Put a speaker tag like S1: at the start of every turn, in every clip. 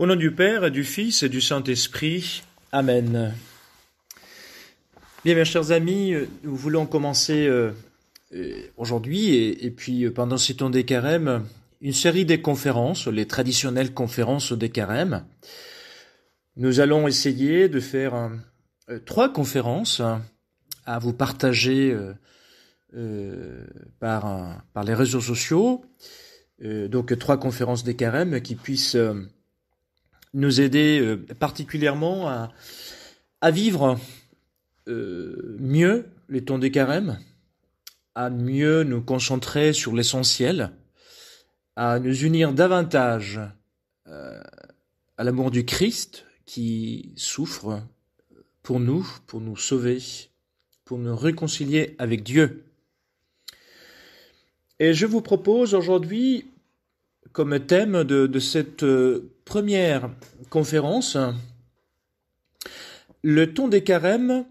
S1: Au nom du Père du Fils et du Saint-Esprit. Amen. Bien, mes chers amis, euh, nous voulons commencer euh, euh, aujourd'hui et puis pendant ces temps des carèmes, une série des conférences, les traditionnelles conférences des carèmes. Nous allons essayer de faire trois conférences hein, à vous partager par, par les réseaux sociaux. donc trois conférences des carèmes qui puissent nous aider euh, particulièrement à, vivre euh, mieux les temps des carèmes, à mieux nous concentrer sur l'essentiel, à nous unir davantage euh, à l'amour du Christ qui souffre pour nous, pour nous sauver, pour nous réconcilier avec Dieu. Et je vous propose aujourd'hui comme thème de, cette euh, première conférence. Le ton des carèmes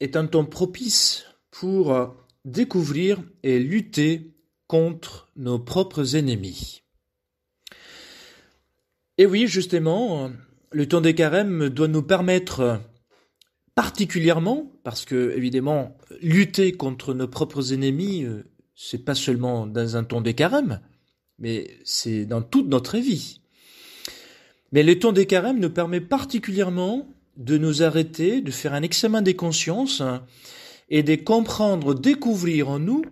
S1: est un temps propice pour découvrir et lutter contre nos propres ennemis. Et oui, justement, le ton des carèmes doit nous permettre particulièrement, parce que évidemment, lutter contre nos propres ennemis, euh, c'est pas seulement dans un ton des carèmes, mais c'est dans toute notre vie. Mais le temps des carèmes nous permet particulièrement de nous arrêter, de faire un examen des consciences et de comprendre, découvrir en nous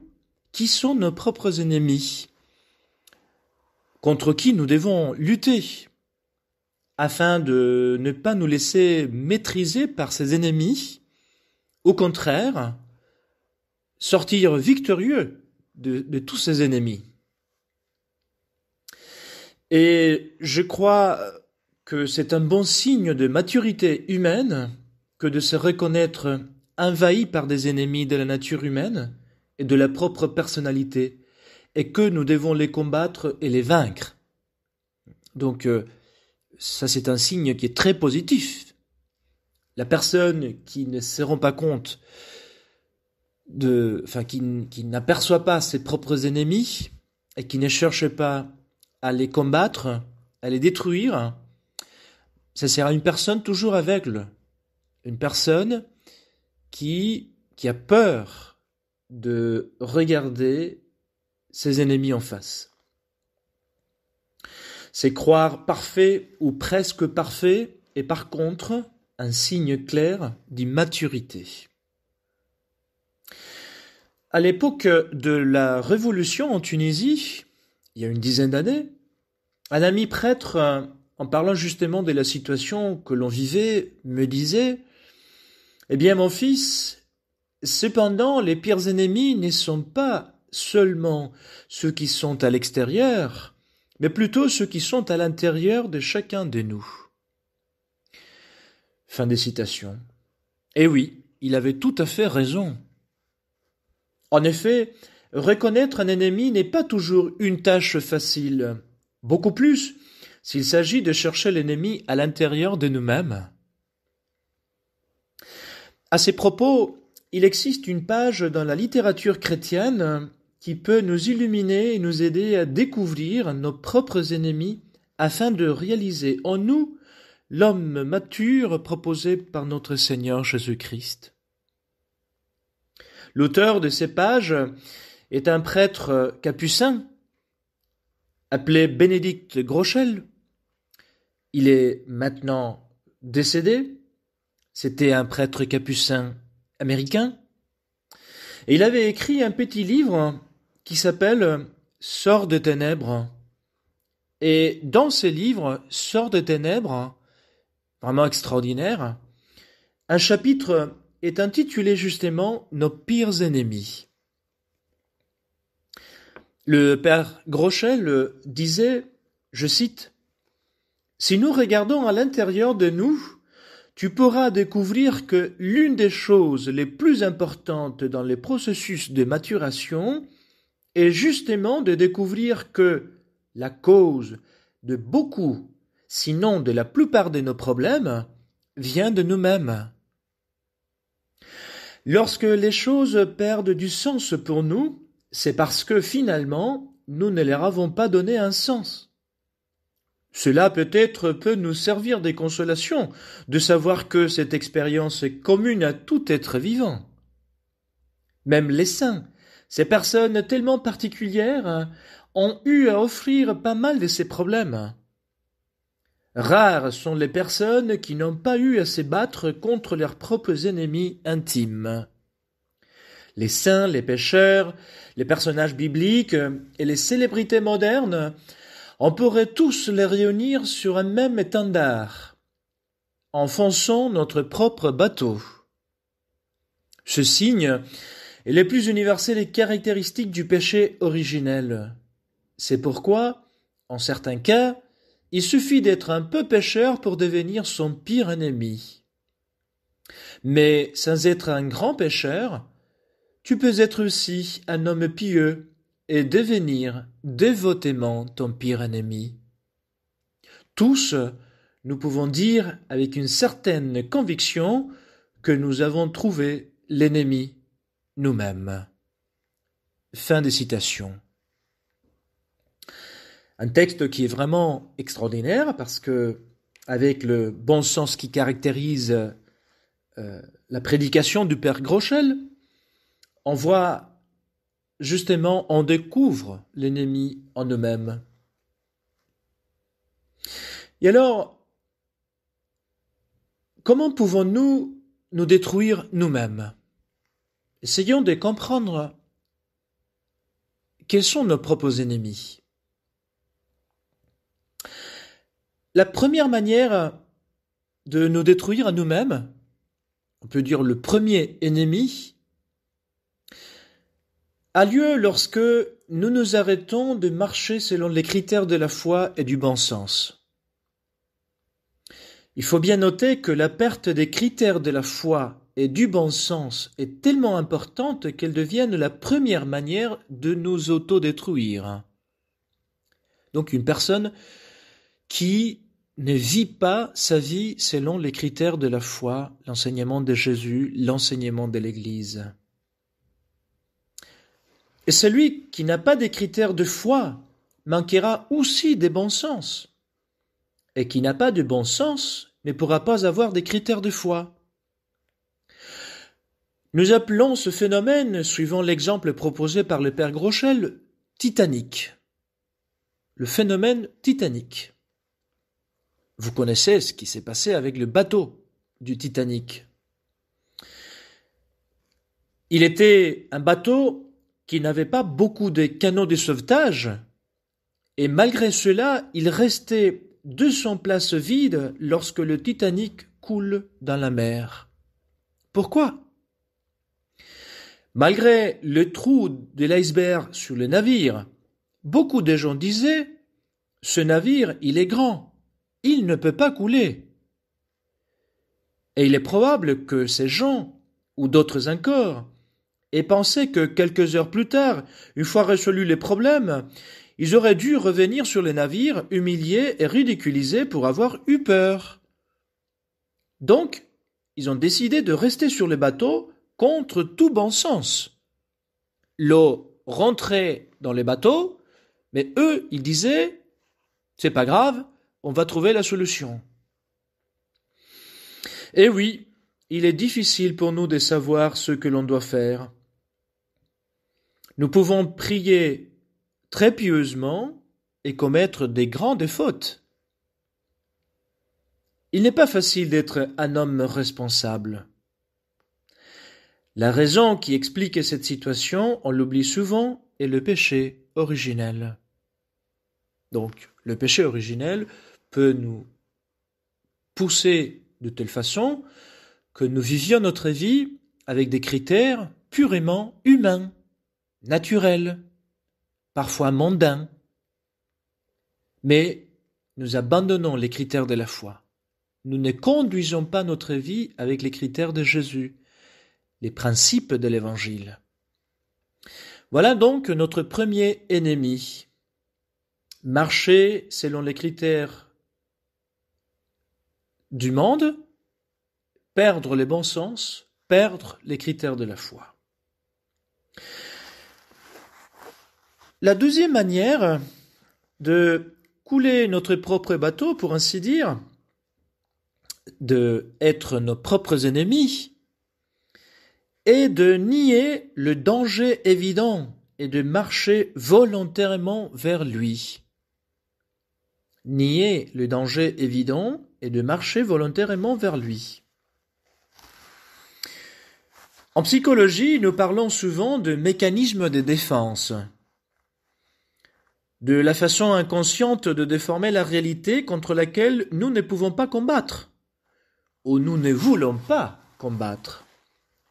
S1: qui sont nos propres ennemis, contre qui nous devons lutter, afin de ne pas nous laisser maîtriser par ces ennemis, au contraire, sortir victorieux de, de tous ces ennemis. Et je crois euh, que c'est un bon signe de maturité humaine que de se reconnaître envahi par des ennemis de la nature humaine et de la propre personnalité, et que nous devons les combattre et les vaincre. Donc euh, ça c'est un signe qui est très positif. La personne qui ne se rend pas compte de, enfin qui, qui n'aperçoit pas ses propres ennemis et qui ne cherche pas à les combattre, à les détruire, ça sert à une personne toujours aveugle, une personne qui, qui a peur de regarder ses ennemis en face. C'est croire parfait ou presque parfait et par contre un signe clair d'immaturité. À l'époque de la révolution en Tunisie, il y a une dizaine d'années, un ami prêtre, euh, en parlant justement de la situation que l'on vivait, me disait Eh bien, mon fils, cependant, les pires ennemis ne sont pas seulement ceux qui sont à l'extérieur, mais plutôt ceux qui sont à l'intérieur de chacun de nous. Fin des citations. Eh oui, il avait tout à fait raison. En effet, reconnaître un ennemi n'est pas toujours une tâche facile beaucoup plus s'il s'agit de chercher l'ennemi à l'intérieur de nous-mêmes. À ces propos, il existe une page dans la littérature chrétienne qui peut nous illuminer et nous aider à découvrir nos propres ennemis afin de réaliser en nous l'homme mature proposé par notre Seigneur Jésus-Christ. L'auteur de ces pages est un prêtre capucin appelé Bénédicte Groschel. Il est maintenant décédé. C'était un prêtre capucin américain. Et il avait écrit un petit livre qui s'appelle Sort des ténèbres. Et dans ce livre, Sort des ténèbres, vraiment extraordinaire, un chapitre est intitulé justement Nos pires ennemis. Le père Groschel disait, je cite, Si nous regardons à l'intérieur de nous, tu pourras découvrir que l'une des choses les plus importantes dans les processus de maturation est justement de découvrir que la cause de beaucoup, sinon de la plupart de nos problèmes, vient de nous-mêmes. Lorsque les choses perdent du sens pour nous, c'est parce que finalement, nous ne leur avons pas donné un sens. Cela peut-être peut nous servir des consolations, de savoir que cette expérience est commune à tout être vivant. Même les saints, ces personnes tellement particulières, ont eu à offrir pas mal de ces problèmes. Rares sont les personnes qui n'ont pas eu à se battre contre leurs propres ennemis intimes les saints, les pêcheurs, les personnages bibliques euh, et les célébrités modernes, on pourrait tous les réunir sur un même étendard. Enfonçons notre propre bateau. Ce signe est le plus universel et caractéristique du péché originel. C'est pourquoi, en certains cas, il suffit d'être un peu pêcheur pour devenir son pire ennemi. Mais sans être un grand pêcheur, tu peux être aussi un homme pieux et devenir dévotément ton pire ennemi. Tous, nous pouvons dire avec une certaine conviction que nous avons trouvé l'ennemi nous-mêmes. Fin des citations. Un texte qui est vraiment extraordinaire parce que, avec le bon sens qui caractérise euh, la prédication du Père Groschel, on voit, justement, on découvre l'ennemi en nous-mêmes. Et alors, comment pouvons-nous nous détruire nous-mêmes Essayons de comprendre quels sont nos propres ennemis. La première manière de nous détruire à nous-mêmes, on peut dire le premier ennemi, a lieu lorsque nous nous arrêtons de marcher selon les critères de la foi et du bon sens. Il faut bien noter que la perte des critères de la foi et du bon sens est tellement importante qu'elle devienne la première manière de nous autodétruire. Donc une personne qui ne vit pas sa vie selon les critères de la foi, l'enseignement de Jésus, l'enseignement de l'Église. Et celui qui n'a pas des critères de foi manquera aussi des bons sens. Et qui n'a pas de bon sens ne pourra pas avoir des critères de foi. Nous appelons ce phénomène, suivant l'exemple proposé par le père Groschel, Titanic. Le phénomène Titanic. Vous connaissez ce qui s'est passé avec le bateau du Titanic. Il était un bateau qui n'avait pas beaucoup de canaux de sauvetage, et malgré cela, il restait 200 places vides lorsque le Titanic coule dans la mer. Pourquoi Malgré le trou de l'iceberg sur le navire, beaucoup de gens disaient Ce navire, il est grand, il ne peut pas couler. Et il est probable que ces gens, ou d'autres encore, et pensaient que quelques heures plus tard, une fois résolus les problèmes, ils auraient dû revenir sur les navires humiliés et ridiculisés pour avoir eu peur. Donc, ils ont décidé de rester sur les bateaux contre tout bon sens. L'eau rentrait dans les bateaux, mais eux, ils disaient, c'est pas grave, on va trouver la solution. Eh oui, il est difficile pour nous de savoir ce que l'on doit faire. Nous pouvons prier très pieusement et commettre des grandes fautes. Il n'est pas facile d'être un homme responsable. La raison qui explique cette situation, on l'oublie souvent, est le péché originel. Donc, le péché originel peut nous pousser de telle façon que nous vivions notre vie avec des critères purement humains naturel, parfois mondain. Mais nous abandonnons les critères de la foi. Nous ne conduisons pas notre vie avec les critères de Jésus, les principes de l'Évangile. Voilà donc notre premier ennemi. Marcher selon les critères du monde, perdre le bon sens, perdre les critères de la foi. La deuxième manière de couler notre propre bateau, pour ainsi dire, de être nos propres ennemis, est de nier le danger évident et de marcher volontairement vers lui. Nier le danger évident et de marcher volontairement vers lui. En psychologie, nous parlons souvent de mécanismes de défense de la façon inconsciente de déformer la réalité contre laquelle nous ne pouvons pas combattre, ou nous ne voulons pas combattre.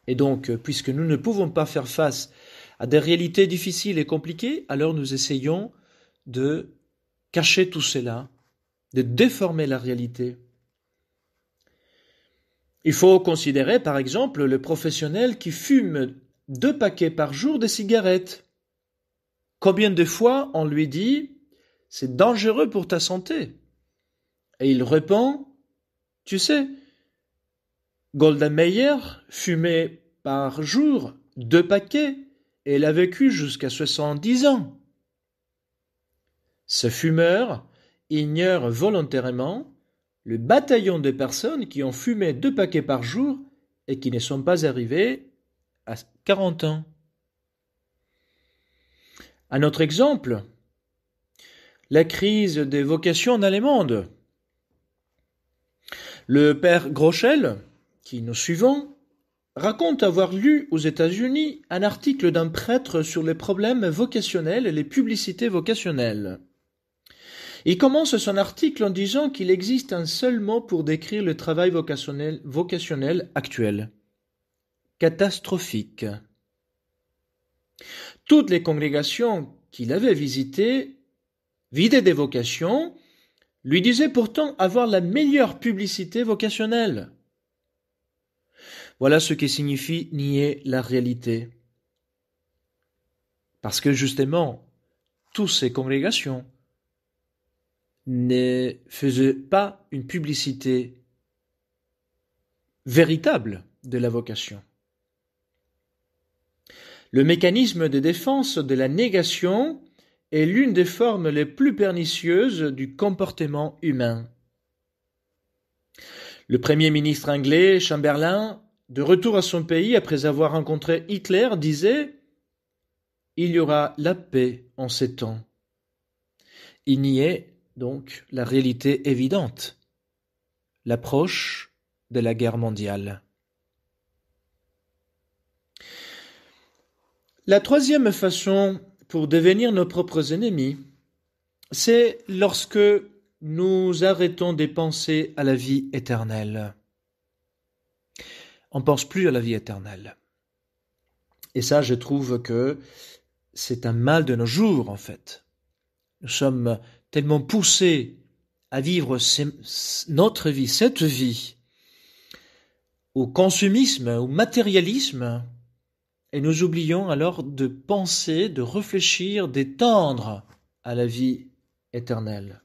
S1: Et donc, puisque nous ne pouvons pas faire face à des réalités difficiles et compliquées, alors nous essayons de cacher tout cela, de déformer la réalité. Il faut considérer, par exemple, le professionnel qui fume deux paquets par jour de cigarettes. Combien de fois on lui dit C'est dangereux pour ta santé Et il répond Tu sais, Golda Meyer fumait par jour deux paquets et l'a a vécu jusqu'à 70 ans. Ce fumeur ignore volontairement le bataillon de personnes qui ont fumé deux paquets par jour et qui ne sont pas arrivées à quarante ans. Un autre exemple, la crise des vocations en allemande. Le père Groschel, qui nous suivons, raconte avoir lu aux États-Unis un article d'un prêtre sur les problèmes vocationnels et les publicités vocationnelles. Il commence son article en disant qu'il existe un seul mot pour décrire le travail vocationnel, vocationnel actuel catastrophique toutes les congrégations qu'il avait visitées, vidées des vocations, lui disaient pourtant avoir la meilleure publicité vocationnelle. Voilà ce qui signifie nier la réalité. Parce que justement, toutes ces congrégations ne faisaient pas une publicité véritable de la vocation. Le mécanisme de défense de la négation est l'une des formes les plus pernicieuses du comportement humain. Le premier ministre anglais, Chamberlain, de retour à son pays après avoir rencontré Hitler, disait Il y aura la paix en ces temps. Il n'y est donc la réalité évidente, l'approche de la guerre mondiale. La troisième façon pour devenir nos propres ennemis, c'est lorsque nous arrêtons de penser à la vie éternelle. On ne pense plus à la vie éternelle. Et ça, je trouve que c'est un mal de nos jours, en fait. Nous sommes tellement poussés à vivre notre vie, cette vie, au consumisme, au matérialisme, et nous oublions alors de penser, de réfléchir, d'étendre à la vie éternelle.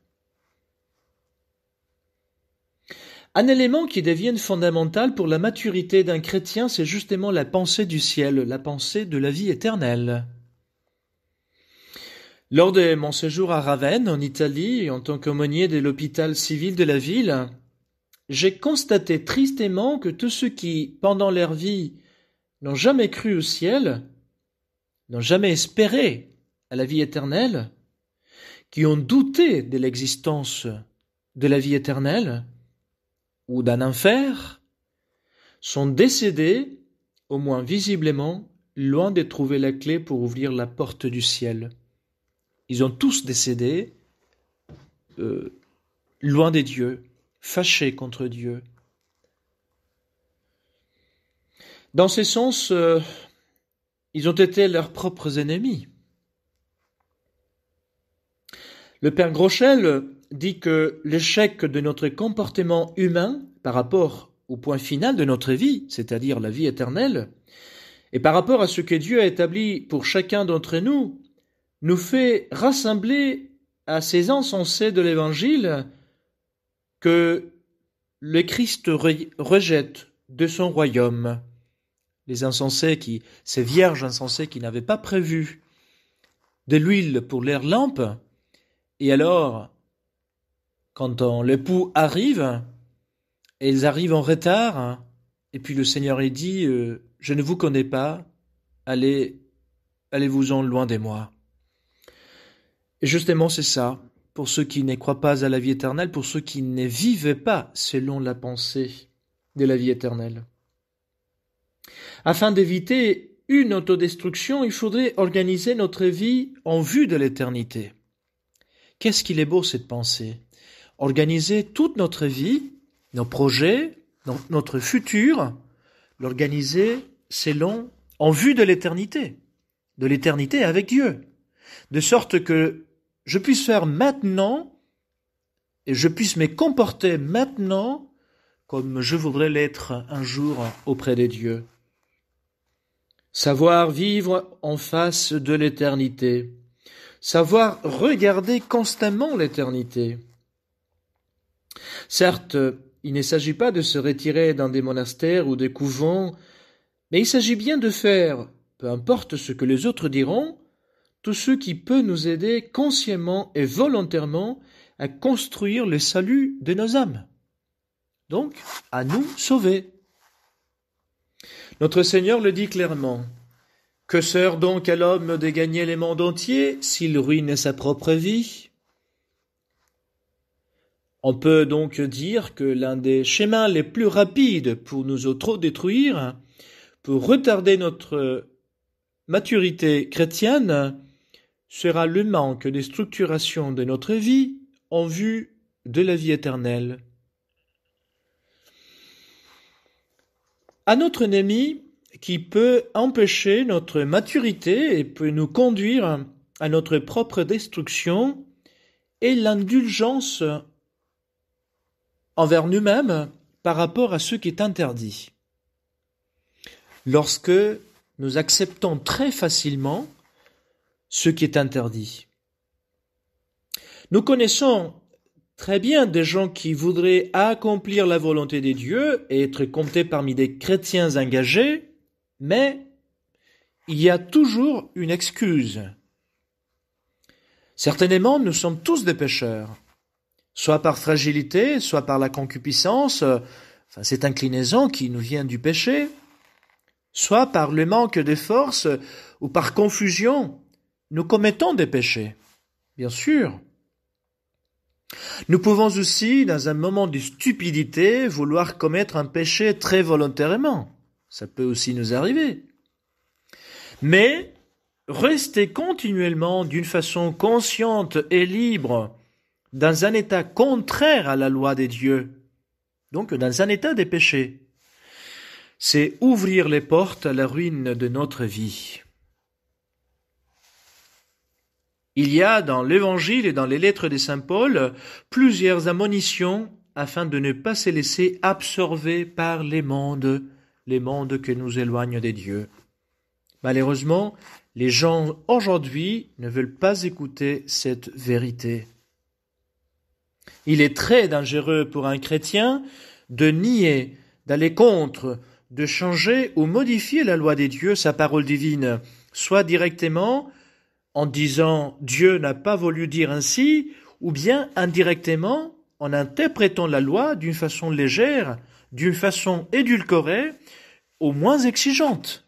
S1: Un élément qui devient fondamental pour la maturité d'un chrétien, c'est justement la pensée du ciel, la pensée de la vie éternelle. Lors de mon séjour à Ravenne, en Italie, en tant qu'aumônier de l'hôpital civil de la ville, j'ai constaté tristement que tous ceux qui, pendant leur vie, n'ont jamais cru au ciel, n'ont jamais espéré à la vie éternelle, qui ont douté de l'existence de la vie éternelle ou d'un enfer, sont décédés, au moins visiblement, loin de trouver la clé pour ouvrir la porte du ciel. Ils ont tous décédé euh, loin des dieux, fâchés contre Dieu, Dans ce sens, euh, ils ont été leurs propres ennemis. Le père Groschel dit que l'échec de notre comportement humain par rapport au point final de notre vie, c'est-à-dire la vie éternelle, et par rapport à ce que Dieu a établi pour chacun d'entre nous, nous fait rassembler à ces insensés de l'Évangile que le Christ rejette de son royaume les insensés qui, ces vierges insensées qui n'avaient pas prévu de l'huile pour leurs lampes, et alors, quand l'époux arrive, ils arrivent en retard, et puis le Seigneur est dit, euh, je ne vous connais pas, allez, allez-vous-en loin de moi. Et justement, c'est ça, pour ceux qui ne croient pas à la vie éternelle, pour ceux qui ne vivent pas selon la pensée de la vie éternelle. Afin d'éviter une autodestruction, il faudrait organiser notre vie en vue de l'éternité. Qu'est-ce qu'il est beau cette pensée Organiser toute notre vie, nos projets, notre futur, l'organiser selon en vue de l'éternité, de l'éternité avec Dieu, de sorte que je puisse faire maintenant et je puisse me comporter maintenant comme je voudrais l'être un jour auprès de Dieu savoir vivre en face de l'éternité, savoir regarder constamment l'éternité. Certes, il ne s'agit pas de se retirer dans des monastères ou des couvents, mais il s'agit bien de faire, peu importe ce que les autres diront, tout ce qui peut nous aider consciemment et volontairement à construire le salut de nos âmes. Donc, à nous sauver. Notre Seigneur le dit clairement. Que sert donc à l'homme de gagner les mondes entiers s'il ruine sa propre vie On peut donc dire que l'un des chemins les plus rapides pour nous auto-détruire, pour retarder notre maturité chrétienne, sera le manque de structuration de notre vie en vue de la vie éternelle. un autre ennemi qui peut empêcher notre maturité et peut nous conduire à notre propre destruction est l'indulgence envers nous-mêmes par rapport à ce qui est interdit. Lorsque nous acceptons très facilement ce qui est interdit. Nous connaissons Très bien, des gens qui voudraient accomplir la volonté des dieux et être comptés parmi des chrétiens engagés, mais il y a toujours une excuse. Certainement, nous sommes tous des pécheurs, soit par fragilité, soit par la concupiscence, enfin cette inclinaison qui nous vient du péché, soit par le manque de force ou par confusion, nous commettons des péchés, bien sûr. Nous pouvons aussi, dans un moment de stupidité, vouloir commettre un péché très volontairement. Ça peut aussi nous arriver. Mais rester continuellement d'une façon consciente et libre dans un état contraire à la loi des dieux, donc dans un état des péchés, c'est ouvrir les portes à la ruine de notre vie. Il y a dans l'Évangile et dans les lettres des Saint Paul plusieurs admonitions afin de ne pas se laisser absorber par les mondes, les mondes que nous éloignent des dieux. Malheureusement, les gens aujourd'hui ne veulent pas écouter cette vérité. Il est très dangereux pour un chrétien de nier, d'aller contre, de changer ou modifier la loi des dieux, sa parole divine, soit directement, en disant Dieu n'a pas voulu dire ainsi, ou bien indirectement en interprétant la loi d'une façon légère, d'une façon édulcorée, au moins exigeante.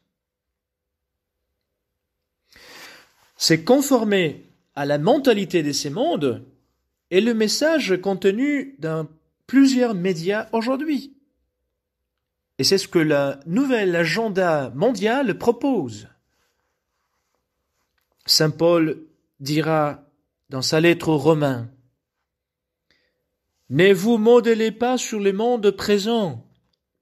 S1: C'est conformer à la mentalité de ces mondes et le message contenu dans plusieurs médias aujourd'hui. Et c'est ce que la nouvelle agenda mondiale propose. Saint Paul dira dans sa lettre aux Romains, Ne vous modelez pas sur le monde présent,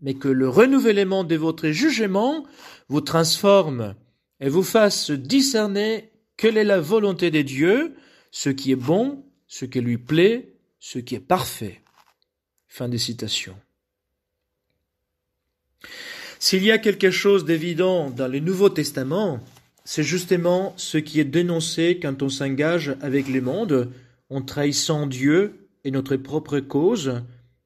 S1: mais que le renouvellement de votre jugement vous transforme et vous fasse discerner quelle est la volonté de Dieu, ce qui est bon, ce qui lui plaît, ce qui est parfait. Fin des citations. S'il y a quelque chose d'évident dans le Nouveau Testament, c'est justement ce qui est dénoncé quand on s'engage avec le monde, en trahissant Dieu et notre propre cause,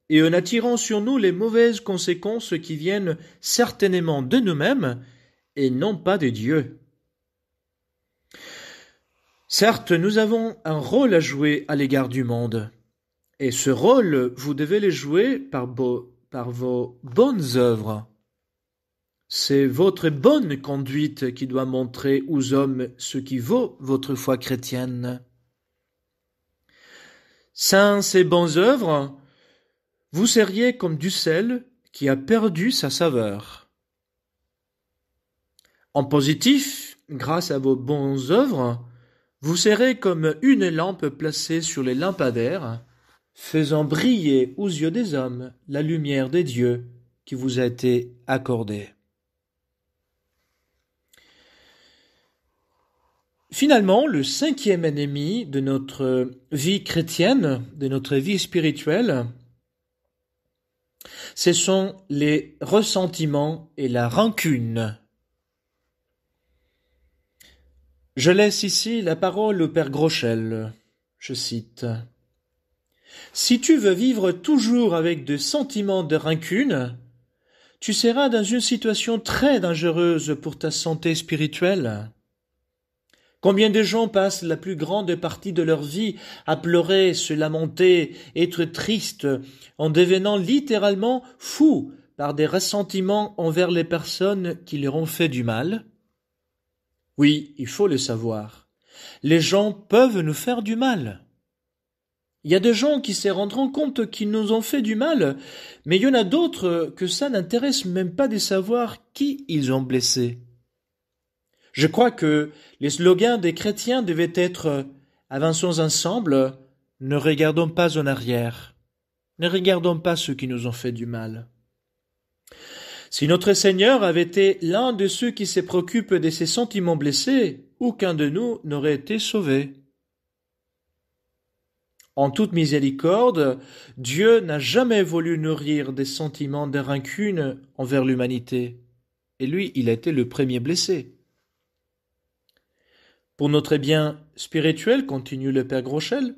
S1: et en attirant sur nous les mauvaises conséquences qui viennent certainement de nous-mêmes et non pas de Dieu. Certes, nous avons un rôle à jouer à l'égard du monde, et ce rôle, vous devez le jouer par, par vos bonnes œuvres. C'est votre bonne conduite qui doit montrer aux hommes ce qui vaut votre foi chrétienne. Sans ces bonnes œuvres, vous seriez comme du sel qui a perdu sa saveur. En positif, grâce à vos bonnes œuvres, vous serez comme une lampe placée sur les lampadaires, faisant briller aux yeux des hommes la lumière des dieux qui vous a été accordée. Finalement, le cinquième ennemi de notre vie chrétienne, de notre vie spirituelle, ce sont les ressentiments et la rancune. Je laisse ici la parole au Père Grochel, Je cite. Si tu veux vivre toujours avec des sentiments de rancune, tu seras dans une situation très dangereuse pour ta santé spirituelle. Combien de gens passent la plus grande partie de leur vie à pleurer, se lamenter, être tristes, en devenant littéralement fous par des ressentiments envers les personnes qui leur ont fait du mal Oui, il faut le savoir. Les gens peuvent nous faire du mal. Il y a des gens qui se rendront compte qu'ils nous ont fait du mal, mais il y en a d'autres que ça n'intéresse même pas de savoir qui ils ont blessé. Je crois que les slogans des chrétiens devaient être euh, Avançons ensemble, ne regardons pas en arrière, ne regardons pas ceux qui nous ont fait du mal. Si notre Seigneur avait été l'un de ceux qui se préoccupent de ses sentiments blessés, aucun de nous n'aurait été sauvé. En toute miséricorde, Dieu n'a jamais voulu nourrir des sentiments de rancune envers l'humanité. Et lui, il a été le premier blessé. Pour notre bien spirituel, continue le père Groschel,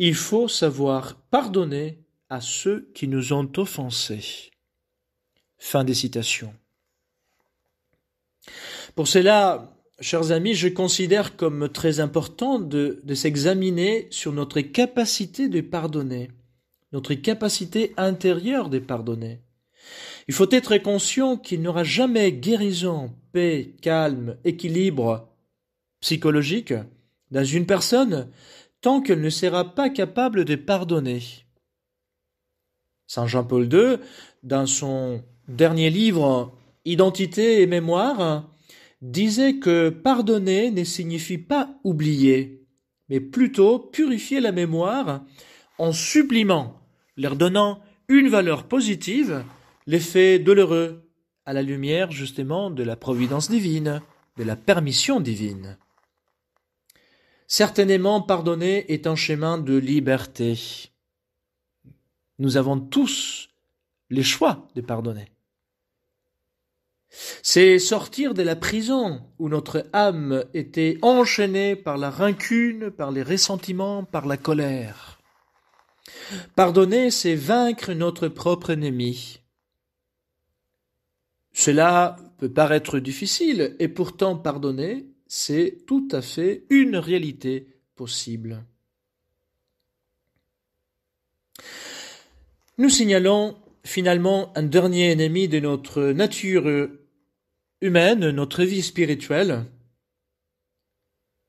S1: il faut savoir pardonner à ceux qui nous ont offensés. Fin des citations. Pour cela, chers amis, je considère comme très important de, de s'examiner sur notre capacité de pardonner, notre capacité intérieure de pardonner. Il faut être conscient qu'il n'y aura jamais guérison, calme, équilibre psychologique dans une personne tant qu'elle ne sera pas capable de pardonner. Saint Jean-Paul II, dans son dernier livre Identité et mémoire, disait que pardonner ne signifie pas oublier, mais plutôt purifier la mémoire en supprimant leur donnant une valeur positive, l'effet douloureux à la lumière justement de la providence divine, de la permission divine. Certainement, pardonner est un chemin de liberté. Nous avons tous les choix de pardonner. C'est sortir de la prison où notre âme était enchaînée par la rancune, par les ressentiments, par la colère. Pardonner, c'est vaincre notre propre ennemi. Cela peut paraître difficile, et pourtant pardonner, c'est tout à fait une réalité possible. Nous signalons finalement un dernier ennemi de notre nature humaine, notre vie spirituelle,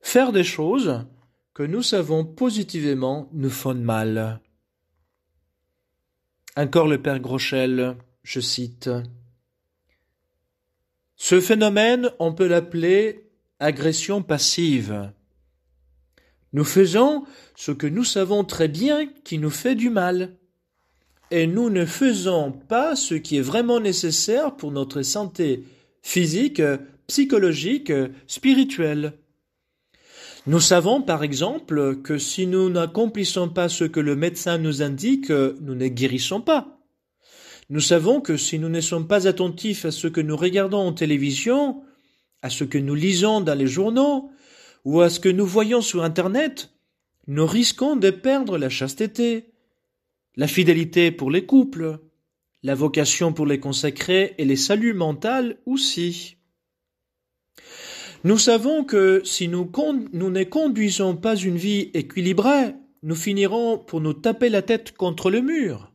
S1: faire des choses que nous savons positivement nous font mal. Encore le père Groschel, je cite. Ce phénomène, on peut l'appeler agression passive. Nous faisons ce que nous savons très bien qui nous fait du mal. Et nous ne faisons pas ce qui est vraiment nécessaire pour notre santé physique, psychologique, spirituelle. Nous savons par exemple que si nous n'accomplissons pas ce que le médecin nous indique, nous ne guérissons pas. Nous savons que si nous ne sommes pas attentifs à ce que nous regardons en télévision, à ce que nous lisons dans les journaux, ou à ce que nous voyons sur Internet, nous risquons de perdre la chasteté, la fidélité pour les couples, la vocation pour les consacrés et les saluts mental aussi. Nous savons que si nous, ne conduisons pas une vie équilibrée, nous finirons pour nous taper la tête contre le mur.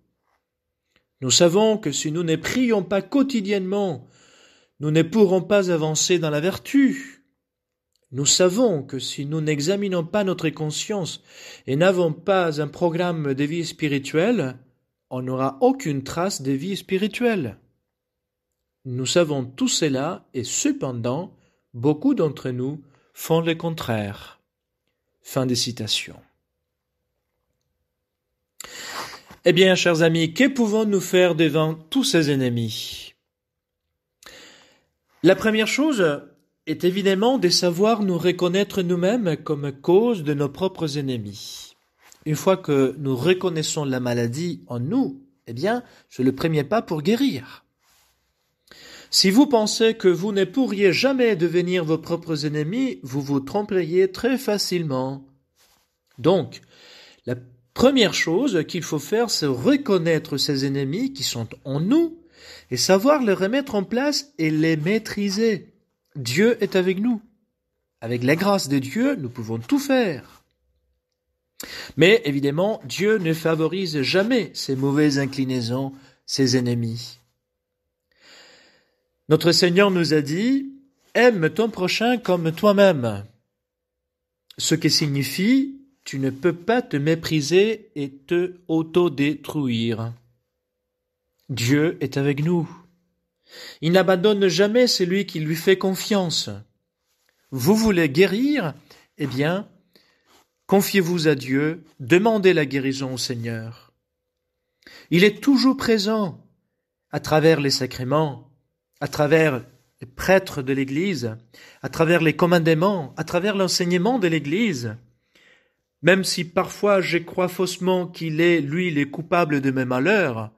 S1: Nous savons que si nous ne prions pas quotidiennement, nous ne pourrons pas avancer dans la vertu. Nous savons que si nous n'examinons pas notre conscience et n'avons pas un programme de vie spirituelle, on n'aura aucune trace de vie spirituelle. Nous savons tout cela et cependant, beaucoup d'entre nous font le contraire. Fin des citations. Eh bien, chers amis, que pouvons-nous faire devant tous ces ennemis La première chose est évidemment de savoir nous reconnaître nous-mêmes comme cause de nos propres ennemis. Une fois que nous reconnaissons la maladie en nous, eh bien, c'est le premier pas pour guérir. Si vous pensez que vous ne pourriez jamais devenir vos propres ennemis, vous vous tromperiez très facilement. Donc, la Première chose qu'il faut faire, c'est reconnaître ces ennemis qui sont en nous et savoir les remettre en place et les maîtriser. Dieu est avec nous. Avec la grâce de Dieu, nous pouvons tout faire. Mais évidemment, Dieu ne favorise jamais ces mauvaises inclinaisons, ces ennemis. Notre Seigneur nous a dit, aime ton prochain comme toi-même. Ce qui signifie, tu ne peux pas te mépriser et te autodétruire. Dieu est avec nous. Il n'abandonne jamais celui qui lui fait confiance. Vous voulez guérir Eh bien, confiez-vous à Dieu, demandez la guérison au Seigneur. Il est toujours présent à travers les sacrements, à travers les prêtres de l'Église, à travers les commandements, à travers l'enseignement de l'Église même si parfois je crois faussement qu'il est, lui, le coupable de mes malheurs,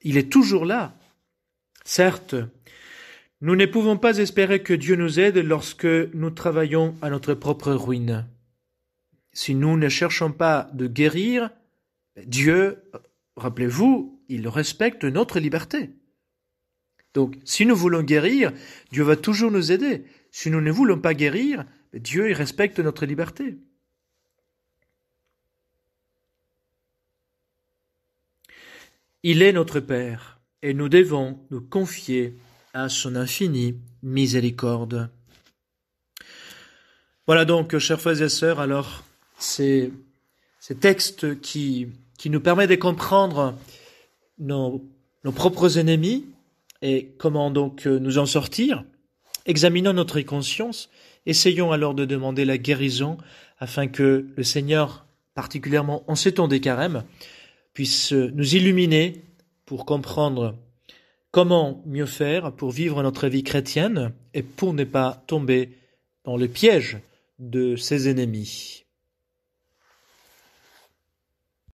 S1: il est toujours là. Certes, nous ne pouvons pas espérer que Dieu nous aide lorsque nous travaillons à notre propre ruine. Si nous ne cherchons pas de guérir, Dieu, rappelez-vous, il respecte notre liberté. Donc, si nous voulons guérir, Dieu va toujours nous aider. Si nous ne voulons pas guérir, Dieu respecte notre liberté. Il est notre Père, et nous devons nous confier à son infinie miséricorde. Voilà donc, chers frères et sœurs, alors ces, textes qui, qui nous permettent de comprendre nos, nos propres ennemis et comment donc euh, nous en sortir. Examinons notre conscience, essayons alors de demander la guérison afin que le Seigneur, particulièrement en ces temps des carèmes, puisse nous illuminer pour comprendre comment mieux faire pour vivre notre vie chrétienne et pour ne pas tomber dans le piège de ses ennemis.